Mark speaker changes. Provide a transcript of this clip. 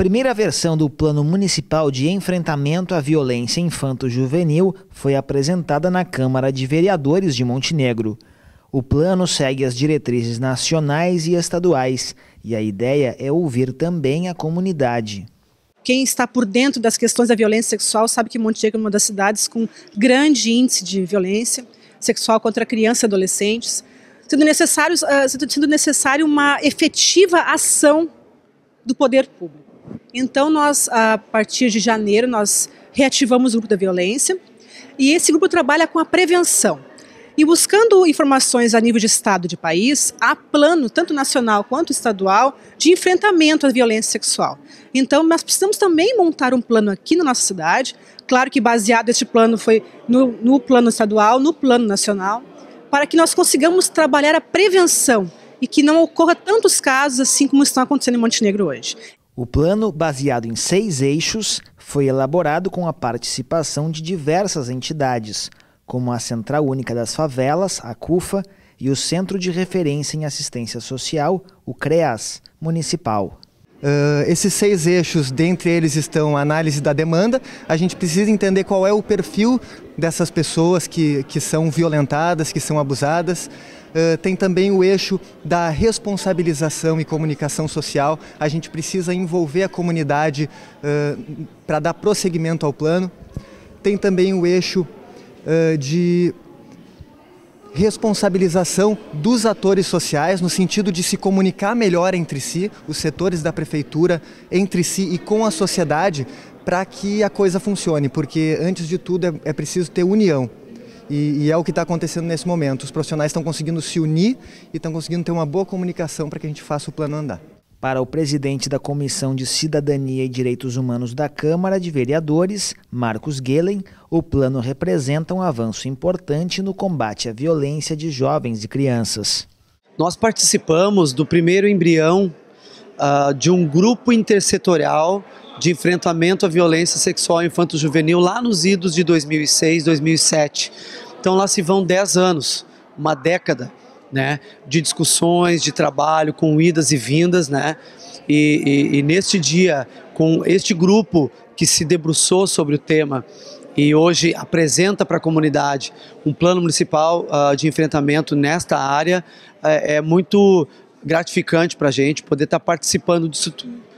Speaker 1: Primeira versão do Plano Municipal de Enfrentamento à Violência Infanto-Juvenil foi apresentada na Câmara de Vereadores de Montenegro. O plano segue as diretrizes nacionais e estaduais e a ideia é ouvir também a comunidade.
Speaker 2: Quem está por dentro das questões da violência sexual sabe que Montenegro é uma das cidades com grande índice de violência sexual contra crianças e adolescentes, sendo necessário, ah, sendo necessário uma efetiva ação do poder público. Então, nós, a partir de janeiro, nós reativamos o grupo da violência e esse grupo trabalha com a prevenção. E buscando informações a nível de estado de país, há plano, tanto nacional quanto estadual, de enfrentamento à violência sexual. Então, nós precisamos também montar um plano aqui na nossa cidade, claro que baseado este plano foi no, no plano estadual, no plano nacional, para que nós consigamos trabalhar a prevenção e que não ocorra tantos casos assim como estão acontecendo em Montenegro hoje.
Speaker 1: O plano, baseado em seis eixos, foi elaborado com a participação de diversas entidades, como a Central Única das Favelas, a CUFA, e o Centro de Referência em Assistência Social, o CREAS, municipal. Uh, esses seis
Speaker 3: eixos, dentre eles estão a análise da demanda. A gente precisa entender qual é o perfil dessas pessoas que, que são violentadas, que são abusadas. Uh, tem também o eixo da responsabilização e comunicação social. A gente precisa envolver a comunidade uh, ah, para dar prosseguimento ao plano. Tem também o eixo de responsabilização dos atores sociais no sentido de se comunicar melhor entre si, os setores da prefeitura entre si e com a sociedade para que a coisa funcione, porque antes de tudo é, é preciso ter união. E, e é o que está acontecendo nesse momento. Os profissionais estão conseguindo se unir e estão
Speaker 1: conseguindo ter uma boa comunicação para que a gente faça o plano andar para o presidente da Comissão de Cidadania e Direitos Humanos da Câmara de Vereadores, Marcos Gehlen, o plano representa um avanço importante no combate à violência de jovens e crianças.
Speaker 4: Nós participamos do primeiro embrião uh, de um grupo intersetorial de enfrentamento à violência sexual infanto-juvenil lá nos idos de 2006, 2007. Então lá se vão 10 anos, uma década né, de discussões, de trabalho, com idas e vindas, né? E, e, e, neste dia, com este grupo que se debruçou sobre o tema e hoje apresenta para a comunidade um plano municipal uh, de enfrentamento nesta área, é, é muito gratificante para a gente poder estar tá participando disso tudo.